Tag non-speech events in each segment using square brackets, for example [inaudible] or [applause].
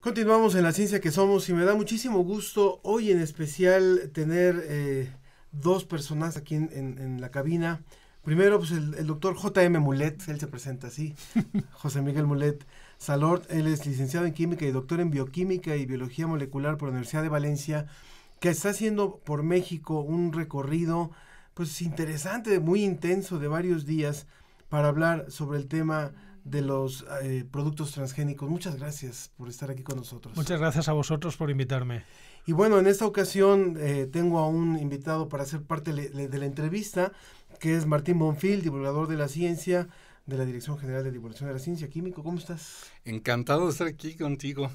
Continuamos en la ciencia que somos y me da muchísimo gusto hoy en especial tener eh, dos personas aquí en, la cabina. Primero, pues el, doctor J.M. Mulet, él se presenta así, [laughs] José Miguel Mulet Salort, él es licenciado en química y doctor en bioquímica y biología molecular por la Universidad de Valencia, que está haciendo por México un recorrido pues interesante, muy intenso de varios días para hablar sobre el tema de los eh, productos transgénicos. Muchas gracias por estar aquí con nosotros. Muchas gracias a vosotros por invitarme. Y bueno, en esta ocasión eh, tengo a un invitado para ser parte de la entrevista, que es Martín Bonfil, divulgador de la ciencia de la Dirección General de Divulgación de la Ciencia. Químico, ¿cómo estás? Encantado de estar aquí contigo,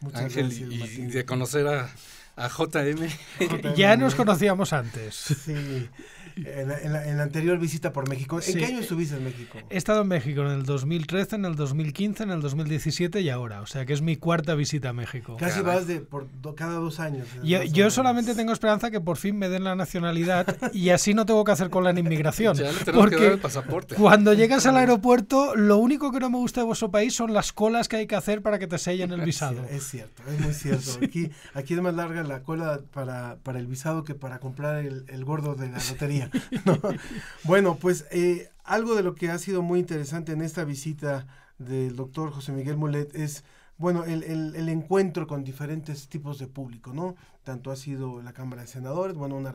Muchas Ángel, gracias, y, de conocer a, a JM. Ya nos conocíamos antes. Sí. En la, anterior visita por México. ¿En qué año estuviste en México? He estado en México en el 2013, en el 2015, en el 2017 y ahora. O sea que es mi cuarta visita a México. Casi vas de, por cada dos años. Yo, solamente tengo esperanza que por fin me den la nacionalidad y así no tengo que hacer con la inmigración. ya porque que dar el pasaporte. cuando llegas al aeropuerto, lo único que no me gusta de vuestro país son las colas que hay que hacer para que te sellen el visado. es cierto, es muy cierto. [laughs] Aquí, aquí es más larga la cola para, el visado que para comprar el, gordo de la lotería. [laughs] bueno, pues eh, algo de lo que ha sido muy interesante en esta visita del doctor José Miguel Mulet es bueno, el, encuentro con diferentes tipos de público, ¿no? Tanto ha sido la Cámara de Senadores, bueno, una,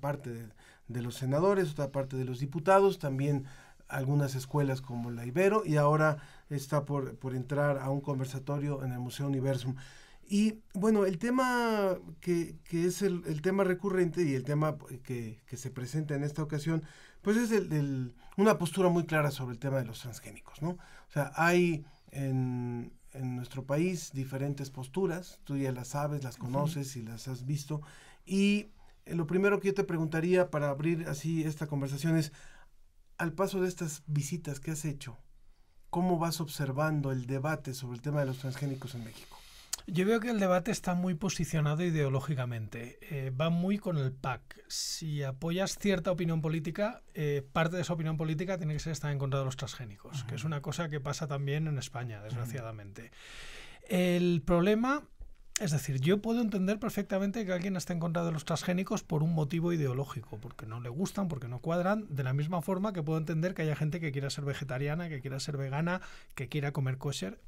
parte de, los senadores, otra parte de los diputados, también algunas escuelas como la Ibero, y ahora está por, por entrar a un conversatorio en el Museo Universum. Y bueno, el tema que, es el, tema recurrente y el tema pues, que, se presenta en esta ocasión, pues es el, una postura muy clara sobre el tema de los transgénicos, ¿no? O sea, hay en, en nuestro país diferentes posturas, tú ya las sabes, las conoces y las has visto, y lo primero que yo te preguntaría para abrir así esta conversación es, al paso de estas visitas que has hecho, ¿cómo vas observando el debate sobre el tema de los transgénicos en México? Yo veo que el debate está muy posicionado ideológicamente, eh, va muy con el PAC. Si apoyas cierta opinión política, eh, parte de esa opinión política tiene que ser estar en contra de los transgénicos, que es una cosa que pasa también en España, desgraciadamente. El problema es decir, yo puedo entender perfectamente que alguien esté en contra de los transgénicos por un motivo ideológico, porque no le gustan, porque no cuadran, de la misma forma que puedo entender que haya gente que quiera ser vegetariana, que quiera ser vegana, que quiera comer kosher.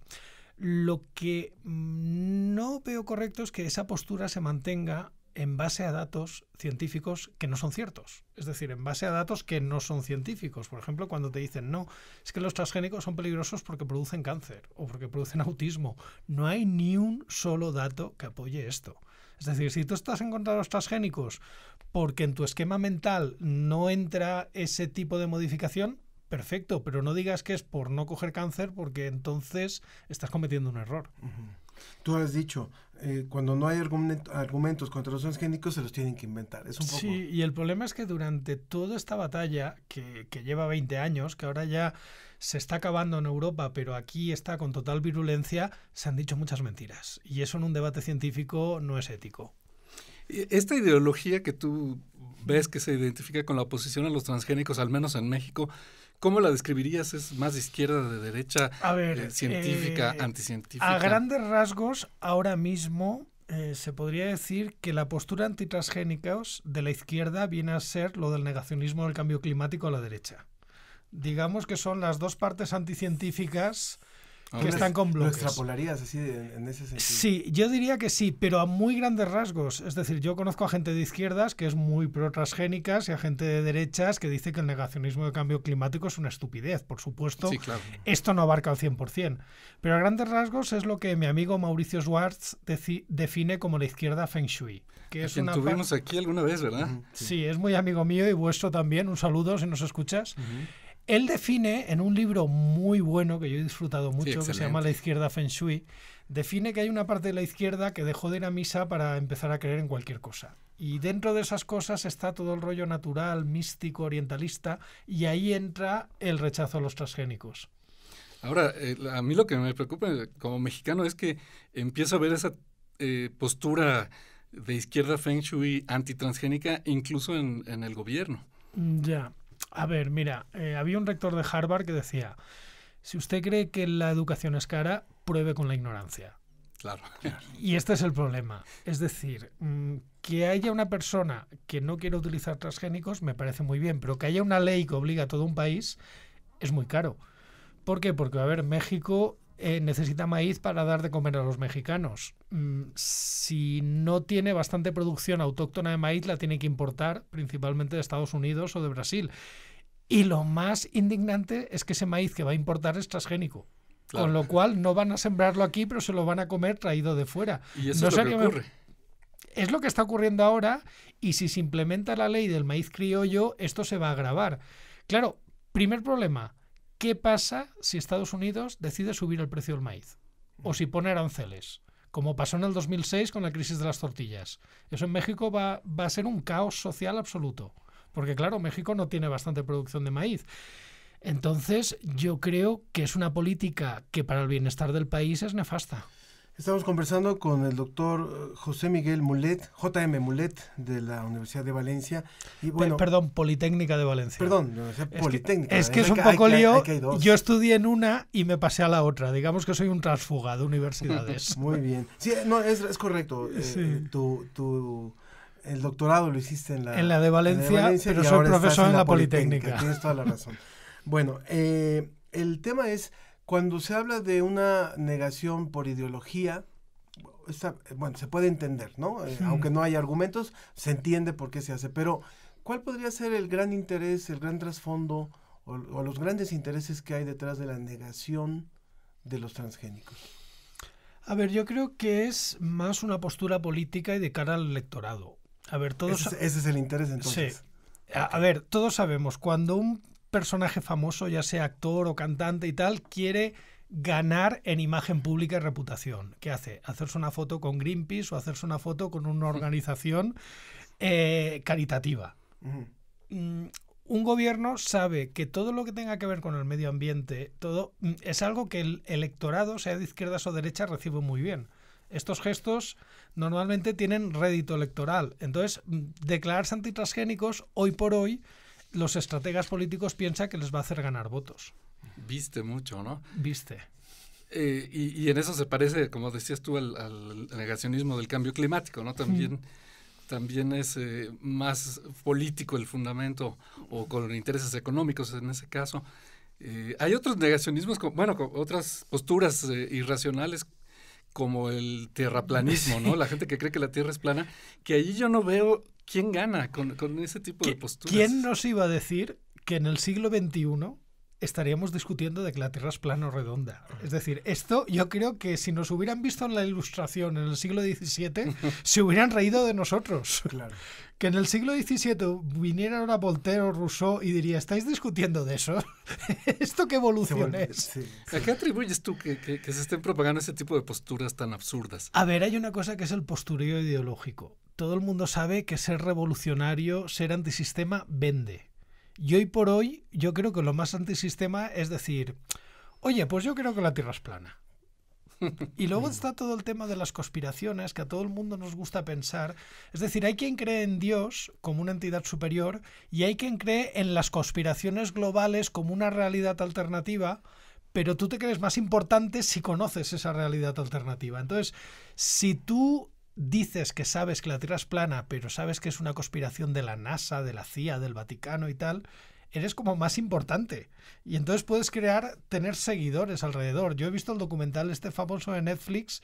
Lo que no veo correcto es que esa postura se mantenga en base a datos científicos que no son ciertos. Es decir, en base a datos que no son científicos. Por ejemplo, cuando te dicen, no, es que los transgénicos son peligrosos porque producen cáncer o porque producen autismo. No hay ni un solo dato que apoye esto. Es decir, si tú estás en contra de los transgénicos porque en tu esquema mental no entra ese tipo de modificación, perfecto, pero no digas que es por no coger cáncer porque entonces estás cometiendo un error. Tú has dicho, eh, cuando no hay argumentos contra los transgénicos se los tienen que inventar. Es Sí, y el problema es que durante toda esta batalla, que, que, lleva 20 años, que ahora ya se está acabando en Europa, pero aquí está con total virulencia, se han dicho muchas mentiras. Y eso en un debate científico no es ético. E, esta ideología que tú ves que se identifica con la oposición a los transgénicos, al menos en México, ¿Cómo la describirías? ¿Es más de izquierda, de derecha, a ver, eh, científica, eh, anticientífica? A grandes rasgos, ahora mismo eh, se podría decir que la postura antitransgénica de la izquierda viene a ser lo del negacionismo del cambio climático a la derecha. Digamos que son las dos partes anticientíficas Ah, que están con bloques. ¿Lo extrapolarías así en ese sentido? Sí, yo diría que sí, pero a muy grandes rasgos. Es decir, yo conozco a gente de izquierdas que es muy pro-transgénicas y a gente de derechas que dice que el negacionismo de cambio climático es una estupidez. Por supuesto, sí, claro. esto no abarca al 100%. Pero a grandes rasgos es lo que mi amigo Mauricio Schwartz define como la izquierda feng shui. Que es una tuvimos aquí alguna vez, ¿verdad? Sí. es muy amigo mío y vuestro también. Un saludo si nos escuchas. Él define en un libro muy bueno que yo he disfrutado mucho, que se llama La izquierda Feng Shui, define que hay una parte de la izquierda que dejó de ir a misa para empezar a creer en cualquier cosa. Y dentro de esas cosas está todo el rollo natural, místico, orientalista, y ahí entra el rechazo a los transgénicos. Ahora, eh, a mí lo que me preocupa eh, como mexicano es que empiezo a ver esa eh, postura de izquierda Feng Shui antitransgénica incluso en, en el gobierno. Mm, ya. A ver, mira, eh, había un rector de Harvard que decía, si usted cree que la educación es cara, pruebe con la ignorancia. Claro. Y este es el problema. Es decir, mm, que haya una persona que no quiera utilizar transgénicos me parece muy bien, pero que haya una ley que obliga a todo un país es muy caro. ¿Por qué? Porque, a ver, México eh, necesita maíz para dar de comer a los mexicanos. Mm, si no tiene bastante producción autóctona de maíz, la tiene que importar principalmente de Estados Unidos o de Brasil. Y lo más indignante es que ese maíz que va a importar es transgénico. Con lo cual no van a sembrarlo aquí, pero se lo van a comer traído de fuera. Y eso es lo que ocurre. Es lo que está ocurriendo ahora y si se implementa la ley del maíz criollo, esto se va a agravar. Claro, primer problema, ¿Qué pasa si Estados Unidos decide subir el precio del maíz? O si pone aranceles, como pasó en el 2006 con la crisis de las tortillas. Eso en México va, va a ser un caos social absoluto, porque claro, México no tiene bastante producción de maíz. Entonces, yo creo que es una política que para el bienestar del país es nefasta. Estamos conversando con el doctor eh, José Miguel Mulet, JM Mulet, de la Universidad de Valencia. Y bueno, perdón, Politécnica de Valencia. Perdón, es Politécnica. Que, es que es, un poco lío. Yo estudié en una y me pasé a la otra. Digamos que soy un transfuga de universidades. [laughs] Muy bien. Sí, no, es, correcto. Eh, el doctorado lo hiciste en la, en la de Valencia, pero soy profesor en la, Politécnica. Tienes toda la razón. bueno, eh, el tema es cuando se habla de una negación por ideología, bueno, se puede entender, ¿no? Eh, aunque no hay argumentos, se entiende por qué se hace. Pero, ¿cuál podría ser el gran interés, el gran trasfondo o, los grandes intereses que hay detrás de la negación de los transgénicos? A ver, yo creo que es más una postura política y de cara al electorado. A ver, todos. Ese, es, el interés entonces. a, ver, todos sabemos, cuando un personaje famoso, ya sea actor o cantante y tal, quiere ganar en imagen pública y reputación. ¿Qué hace? Hacerse una foto con Greenpeace o hacerse una foto con una mm. organización eh, caritativa. Mm. Mm, un gobierno sabe que todo lo que tenga que ver con el medio ambiente, todo es algo que el electorado, sea de izquierdas o derechas, recibe muy bien. Estos gestos normalmente tienen rédito electoral. Entonces, declararse antitransgénicos hoy por hoy los estrategas políticos piensan que les va a hacer ganar votos. Viste mucho, ¿no? Viste. Eh, y, en eso se parece, como decías tú, al, negacionismo del cambio climático, ¿no? También, también es eh, más político el fundamento o con intereses económicos en ese caso. Eh, hay otros negacionismos, bueno, otras posturas irracionales como el terraplanismo, ¿no? [laughs] La gente que cree que la Tierra es plana, que allí yo no veo quién gana con, con ese tipo de posturas. ¿Quién nos iba a decir que en el siglo XXI estaríamos discutiendo de que la Tierra es plano redonda. Es decir, esto yo creo que si nos hubieran visto en la Ilustración en el siglo XVII, [laughs] se hubieran reído de nosotros. Claro. Que en el siglo XVII viniera ahora Voltaire o Rousseau y diría, ¿estáis discutiendo de eso? [laughs] ¿Esto qué evolución es? ¿A qué atribuyes tú que, que se estén propagando ese tipo de posturas tan absurdas? A ver, hay una cosa que es el postureo ideológico. Todo el mundo sabe que ser revolucionario, ser antisistema, vende y hoy por hoy yo creo que lo más antisistema es decir, oye, pues yo creo que la Tierra es plana. Y luego está todo el tema de las conspiraciones, que a todo el mundo nos gusta pensar. Es decir, hay quien cree en Dios como una entidad superior y hay quien cree en las conspiraciones globales como una realidad alternativa, pero tú te crees más importante si conoces esa realidad alternativa. Entonces, si tú dices que sabes que la Tierra es plana, pero sabes que es una conspiración de la NASA, de la CIA, del Vaticano y tal, eres como más importante. Y entonces puedes crear, tener seguidores alrededor. Yo he visto el documental este famoso de Netflix.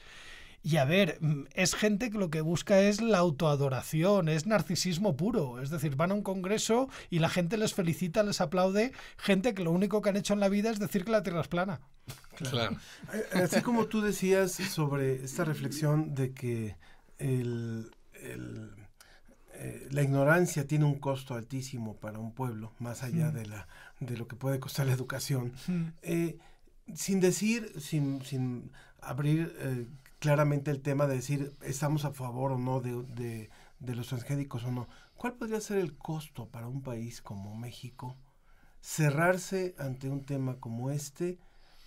Y a ver, mm, es gente que lo que busca es la autoadoración, es narcisismo puro. Es decir, van a un congreso y la gente les felicita, les aplaude. Gente que lo único que han hecho en la vida es decir que la Tierra es plana. Claro. claro. Eh, así como tú decías sobre esta reflexión de que eh, la ignorancia tiene un costo altísimo para un pueblo, más allá de, la, de lo que puede costar la educación. Eh, sin decir, sin, sin abrir eh, claramente el tema de decir estamos a favor o no de, de, los transgénicos o no, ¿cuál podría ser el costo para un país como México cerrarse ante un tema como este,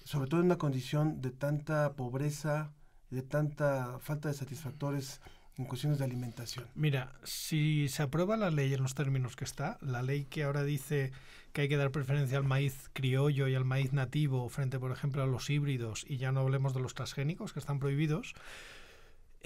sobre todo en una condición de tanta pobreza, de tanta falta de satisfactores en cuestiones de alimentación. Mira, si se aprueba la ley en los términos que está, la ley que ahora dice que hay que dar preferencia al maíz criollo y al maíz nativo frente, por ejemplo, a los híbridos, y ya no hablemos de los transgénicos que están prohibidos,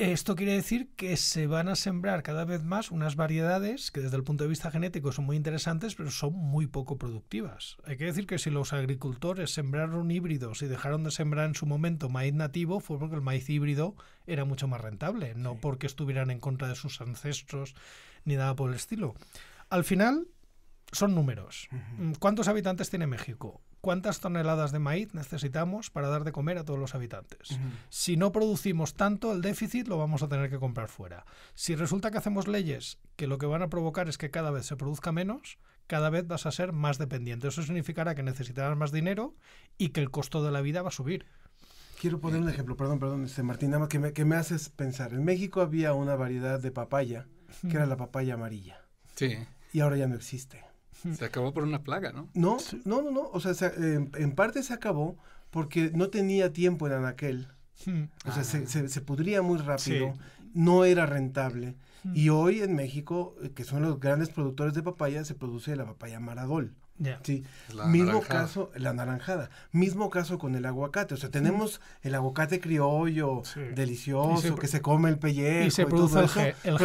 esto quiere decir que se van a sembrar cada vez más unas variedades que desde el punto de vista genético son muy interesantes, pero son muy poco productivas. Hay que decir que si los agricultores sembraron híbridos y dejaron de sembrar en su momento maíz nativo, fue porque el maíz híbrido era mucho más rentable, no porque estuvieran en contra de sus ancestros ni nada por el estilo. Al final, son números. Mm, ¿Cuántos habitantes tiene México? ¿Cuántas toneladas de maíz necesitamos para dar de comer a todos los habitantes? Si no producimos tanto, el déficit lo vamos a tener que comprar fuera. Si resulta que hacemos leyes que lo que van a provocar es que cada vez se produzca menos, cada vez vas a ser más dependiente. Eso significará que necesitarás más dinero y que el costo de la vida va a subir. Quiero poner un ejemplo, perdón, perdón, este Martín, nada más que me, que me haces pensar. En México había una variedad de papaya, que era la papaya amarilla. Sí. Y ahora ya no existe. [laughs] Se acabó por una plaga, ¿no? No, no, no, no. O sea, en, parte se acabó porque no tenía tiempo en Anaquel. Hmm. O sea, ah. se, se, pudría muy rápido, no era rentable. Hmm. Y hoy en México, eh, que son los grandes productores de papaya, se produce la papaya maradol. Sí. mismo caso, la naranjada. Mismo caso con el aguacate. O sea, tenemos el aguacate criollo, delicioso, que se come el pellejo. Y se produce el,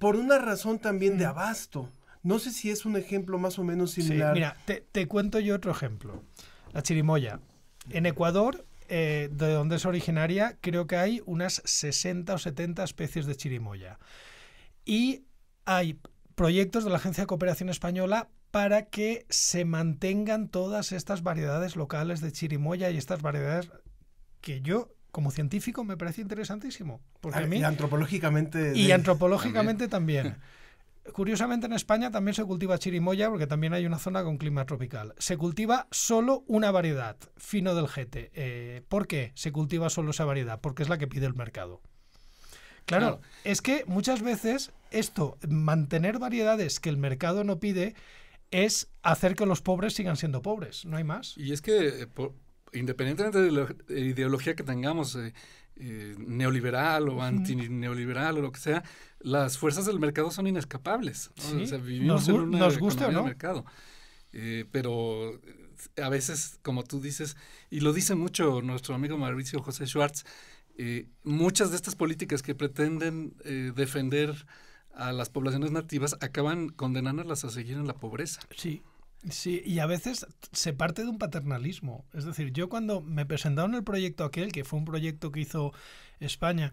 Por una razón también de abasto. No sé si es un ejemplo más o menos similar. mira, te, cuento yo otro ejemplo. La chirimoya. En Ecuador, eh, de donde es originaria, creo que hay unas 60 o 70 especies de chirimoya. Y hay proyectos de la Agencia de Cooperación Española para que se mantengan todas estas variedades locales de chirimoya y estas variedades que yo como científico me parece interesantísimo. Porque ah, y antropológicamente. Y antropológicamente también. Curiosamente en España también se cultiva chirimoya porque también hay una zona con clima tropical. Se cultiva solo una variedad, fino del jete. Eh, ¿Por qué se cultiva solo esa variedad? Porque es la que pide el mercado. Claro, es que muchas veces esto, mantener variedades que el mercado no pide, es hacer que los pobres sigan siendo pobres, no hay más. Y es que, eh, independientemente de la ideología que tengamos, eh, eh, neoliberal o antineoliberal o lo que sea, las fuerzas del mercado son inescapables. vivimos nos, gusta, ¿no? mercado. pero a veces, como tú dices, y lo dice mucho nuestro amigo Mauricio José Schwartz, eh, muchas de estas políticas que pretenden eh, defender a las poblaciones nativas acaban condenándolas a seguir en la pobreza. Sí, sí, y a veces se parte de un paternalismo. Es decir, yo cuando me presentaron el proyecto aquel, que fue un proyecto que hizo España,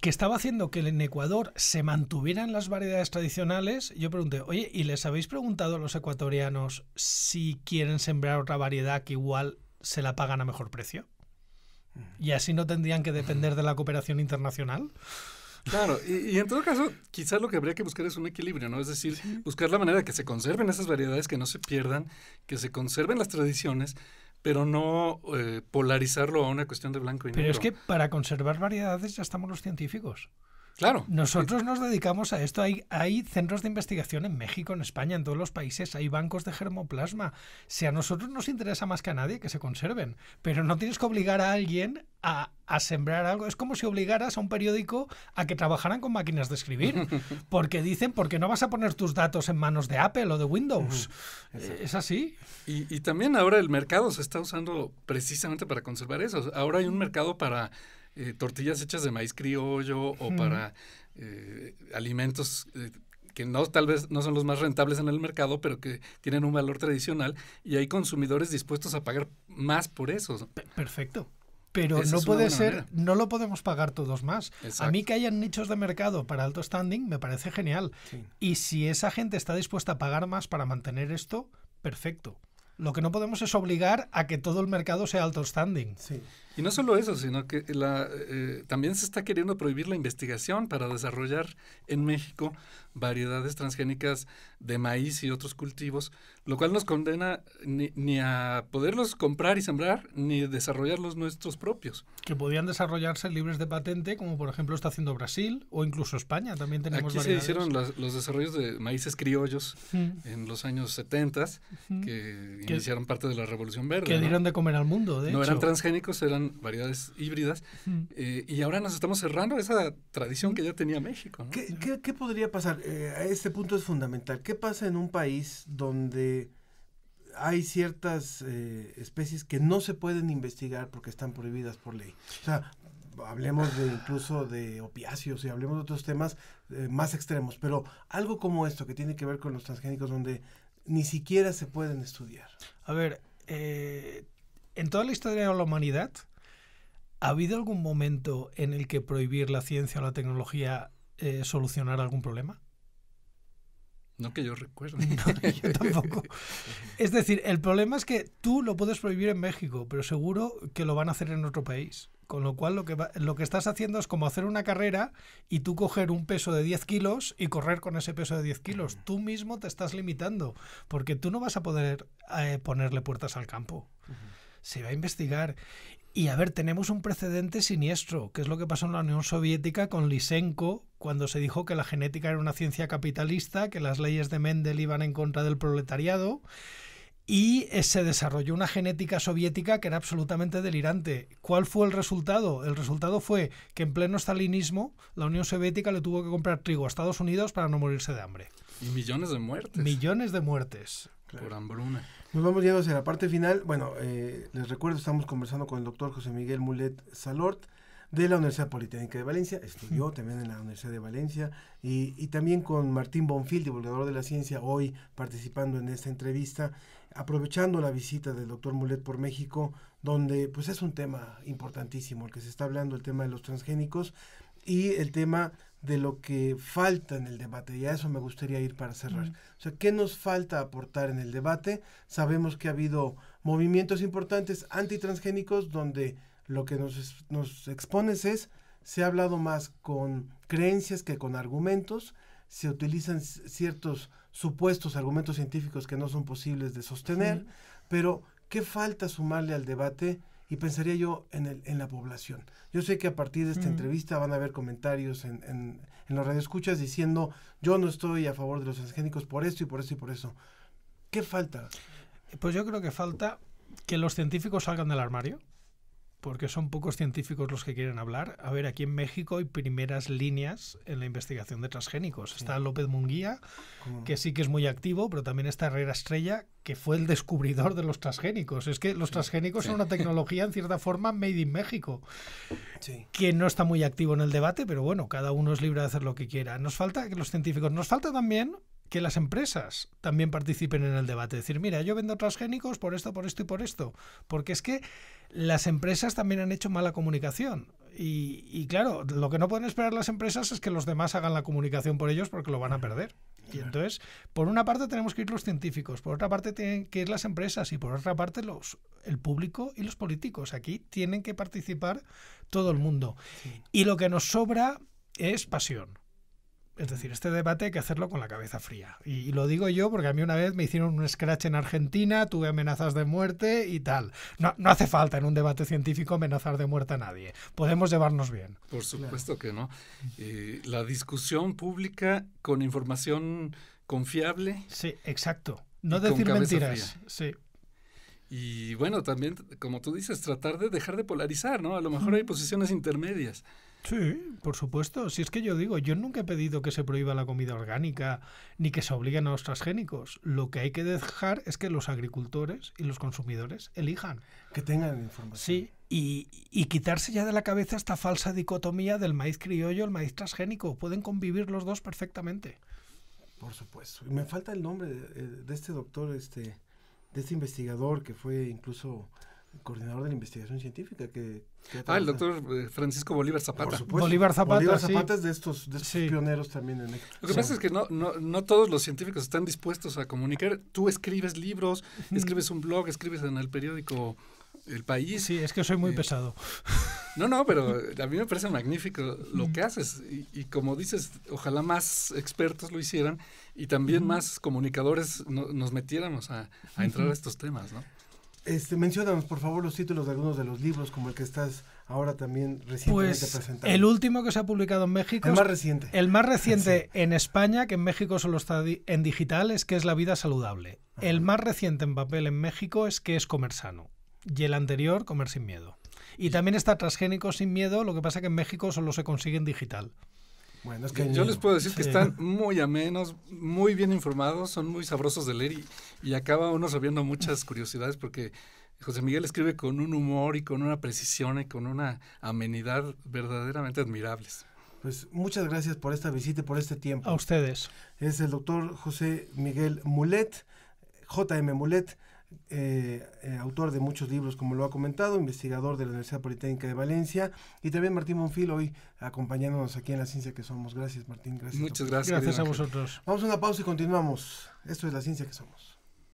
que estaba haciendo que en Ecuador se mantuvieran las variedades tradicionales, yo pregunté, oye, ¿y les habéis preguntado a los ecuatorianos si quieren sembrar otra variedad que igual se la pagan a mejor precio? y así no tendrían que depender de la cooperación internacional. Claro, y, en todo caso, quizás lo que habría que buscar es un equilibrio, ¿no? Es decir, buscar la manera de que se conserven esas variedades, que no se pierdan, que se conserven las tradiciones, pero no eh, polarizarlo a una cuestión de blanco y negro. Pero es que para conservar variedades ya estamos los científicos. Claro. Nosotros nos dedicamos a esto. Hay, hay centros de investigación en México, en España, en todos los países. Hay bancos de germoplasma. Si a nosotros nos interesa más que a nadie que se conserven, pero no tienes que obligar a alguien a, a, sembrar algo. Es como si obligaras a un periódico a que trabajaran con máquinas de escribir, [laughs] porque dicen, porque no vas a poner tus datos en manos de Apple o de Windows. Eh, es así. Y, y, también ahora el mercado se está usando precisamente para conservar eso. Ahora hay un mercado para eh, tortillas hechas de maíz criollo o para eh, alimentos eh, que no tal vez no son los más rentables en el mercado, pero que tienen un valor tradicional y hay consumidores dispuestos a pagar más por eso. Perfecto. Pero no puede ser, no lo podemos pagar todos más. A mí que hayan nichos de mercado para alto standing me parece genial. Y si esa gente está dispuesta a pagar más para mantener esto, perfecto. Lo que no podemos es obligar a que todo el mercado sea alto standing. Sí. Y no solo eso, sino que la, eh, también se está queriendo prohibir la investigación para desarrollar en México variedades transgénicas de maíz y otros cultivos, lo cual nos condena ni, a poderlos comprar y sembrar, ni desarrollarlos nuestros propios. Que podían desarrollarse libres de patente, como por ejemplo está haciendo Brasil o incluso España. También tenemos Aquí se hicieron los, los desarrollos de maíces criollos en los años 70, que, iniciaron parte de la Revolución Verde. Que dieron de comer al mundo, de No eran transgénicos, eran variedades híbridas. Eh, y ahora nos estamos cerrando esa tradición que ya tenía México. ¿Qué, podría pasar? Eh, este punto es fundamental. ¿Qué pasa en un país donde hay ciertas eh, especies que no se pueden investigar porque están prohibidas por ley? O sea, hablemos incluso de opiáceos y hablemos de otros temas más extremos, pero algo como esto que tiene que ver con los transgénicos donde ni siquiera se pueden estudiar. A ver, en toda la historia de la humanidad ¿Ha habido algún momento en el que prohibir la ciencia o la tecnología eh, solucionara algún problema? No que yo recuerde. [laughs] yo tampoco. [laughs] es decir, el problema es que tú lo puedes prohibir en México, pero seguro que lo van a hacer en otro país. Con lo cual lo que, lo que estás haciendo es como hacer una carrera y tú coger un peso de 10 kilos y correr con ese peso de 10 kilos. Tú mismo te estás limitando porque tú no vas a poder eh, ponerle puertas al campo. Se va a investigar. Y a ver, tenemos un precedente siniestro, que es lo que pasó en la Unión Soviética con Lysenko, cuando se dijo que la genética era una ciencia capitalista, que las leyes de Mendel iban en contra del proletariado. Y eh, se desarrolló una genética soviética que era absolutamente delirante. ¿Cuál fue el resultado? El resultado fue que en pleno stalinismo la Unión Soviética le tuvo que comprar trigo a Estados Unidos para no morirse de hambre. Y millones de muertes. Millones de muertes. Por hambruna. Nos vamos yendo hacia la parte final. Bueno, eh, les recuerdo, estamos conversando con el doctor José Miguel Mulet Salort de la Universidad Politécnica de Valencia, estudió también en la Universidad de Valencia y, y, también con Martín Bonfil, divulgador de la ciencia, hoy participando en esta entrevista, aprovechando la visita del doctor Mulet por México, donde pues es un tema importantísimo el que se está hablando, el tema de los transgénicos y el tema de lo que falta en el debate. Y a eso me gustaría ir para cerrar. O sea, ¿qué nos falta aportar en el debate? Sabemos que ha habido movimientos importantes antitransgénicos donde lo que nos, nos expones es, se ha hablado más con creencias que con argumentos, se utilizan ciertos supuestos argumentos científicos que no son posibles de sostener, pero ¿qué falta sumarle al debate? y pensaría yo en, el, en la población. Yo sé que a partir de esta mm. entrevista van a haber comentarios en, las en los radioescuchas diciendo yo no estoy a favor de los transgénicos por esto y por eso y por eso. ¿Qué falta? Pues yo creo que falta que los científicos salgan del armario porque son pocos científicos los que quieren hablar. A ver, aquí en México hay primeras líneas en la investigación de transgénicos. Está López Munguía, que sí que es muy activo, pero también está Herrera Estrella, que fue el descubridor de los transgénicos. Es que los transgénicos son una tecnología, en cierta forma, made in México, sí. que no está muy activo en el debate, pero bueno, cada uno es libre de hacer lo que quiera. Nos falta que los científicos, nos falta también que las empresas también participen en el debate. Decir, mira, yo vendo transgénicos por esto, por esto y por esto. Porque es que las empresas también han hecho mala comunicación. Y, claro, lo que no pueden esperar las empresas es que los demás hagan la comunicación por ellos porque lo van a perder. Y entonces, por una parte tenemos que ir los científicos, por otra parte tienen que ir las empresas y por otra parte los, el público y los políticos. Aquí tienen que participar todo el mundo. Y lo que nos sobra es pasión. Es decir, este debate hay que hacerlo con la cabeza fría. Y, lo digo yo porque a mí una vez me hicieron un scratch en Argentina, tuve amenazas de muerte y tal. No, hace falta en un debate científico amenazar de muerte a nadie. Podemos llevarnos bien. Por supuesto que no. Eh, la discusión pública con información confiable. Sí, exacto. No decir mentiras. Sí. Y bueno, también, como tú dices, tratar de dejar de polarizar, ¿no? A lo mejor hay posiciones intermedias. Sí, por supuesto. Si es que yo digo, yo nunca he pedido que se prohíba la comida orgánica ni que se obliguen a los transgénicos. Lo que hay que dejar es que los agricultores y los consumidores elijan. Que tengan información. Sí, y, quitarse ya de la cabeza esta falsa dicotomía del maíz criollo, el maíz transgénico. Pueden convivir los dos perfectamente. Por supuesto. me falta el nombre de, eh, de este doctor, este, de este investigador que fue incluso coordinador de la investigación científica que... ah, el doctor eh, Francisco Bolívar Zapata. Por supuesto. Bolívar Zapata, Bolívar Zapata es de estos, pioneros también en Lo que pasa es que no, no, no, todos los científicos están dispuestos a comunicar. Tú escribes libros, escribes un blog, escribes en el periódico El País. Sí, es que soy muy eh, pesado. No, no, pero [laughs] eh, a mí me parece magnífico lo que haces. Y, como dices, ojalá más expertos lo hicieran y también más comunicadores nos metiéramos a, a entrar a estos temas, ¿no? Este, por favor, los títulos de algunos de los libros, como el que estás ahora también recientemente pues, presentando. El último que se ha publicado en México. El más reciente. El más reciente en España, que en México solo está en digital, es que es La vida saludable. El más reciente en papel en México es que es Comer sano. Y el anterior, Comer sin miedo. Y también está Transgénico sin miedo, lo que pasa que en México solo se consigue en digital que yo, les puedo decir que están muy amenos, muy bien informados, son muy sabrosos de leer y, y acaba uno sabiendo muchas curiosidades porque José Miguel escribe con un humor y con una precisión y con una amenidad verdaderamente admirables. Pues muchas gracias por esta visita y por este tiempo. A ustedes. Es el doctor José Miguel Mulet, JM Mulet, eh, eh, autor de muchos libros, como lo ha comentado, investigador de la Universidad Politécnica de Valencia, y también Martín Monfil, hoy acompañándonos aquí en La Ciencia que Somos. Gracias, Martín. Gracias. Muchas gracias. Gracias a vosotros. Vamos a una pausa y continuamos. Esto es La Ciencia que Somos.